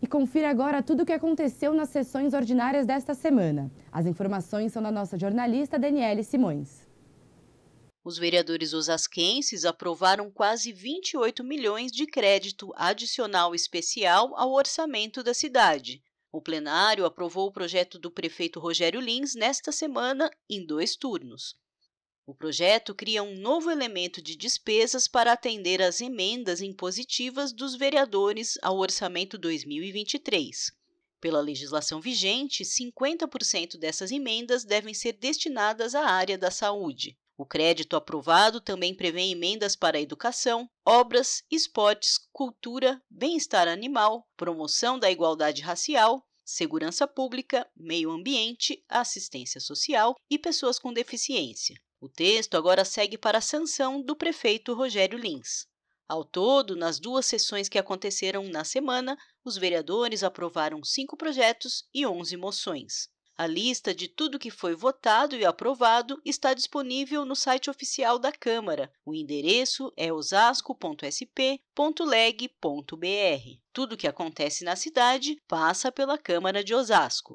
E confira agora tudo o que aconteceu nas sessões ordinárias desta semana. As informações são da nossa jornalista Daniele Simões. Os vereadores osasquenses aprovaram quase 28 milhões de crédito adicional especial ao orçamento da cidade. O plenário aprovou o projeto do prefeito Rogério Lins nesta semana em dois turnos. O projeto cria um novo elemento de despesas para atender às emendas impositivas dos vereadores ao orçamento 2023. Pela legislação vigente, 50% dessas emendas devem ser destinadas à área da saúde. O crédito aprovado também prevê emendas para a educação, obras, esportes, cultura, bem-estar animal, promoção da igualdade racial, segurança pública, meio ambiente, assistência social e pessoas com deficiência. O texto agora segue para a sanção do prefeito Rogério Lins. Ao todo, nas duas sessões que aconteceram na semana, os vereadores aprovaram cinco projetos e 11 moções. A lista de tudo que foi votado e aprovado está disponível no site oficial da Câmara. O endereço é osasco.sp.leg.br. Tudo o que acontece na cidade passa pela Câmara de Osasco.